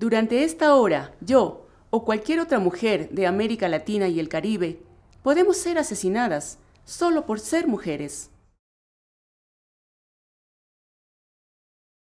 Durante esta hora, yo o cualquier otra mujer de América Latina y el Caribe podemos ser asesinadas solo por ser mujeres.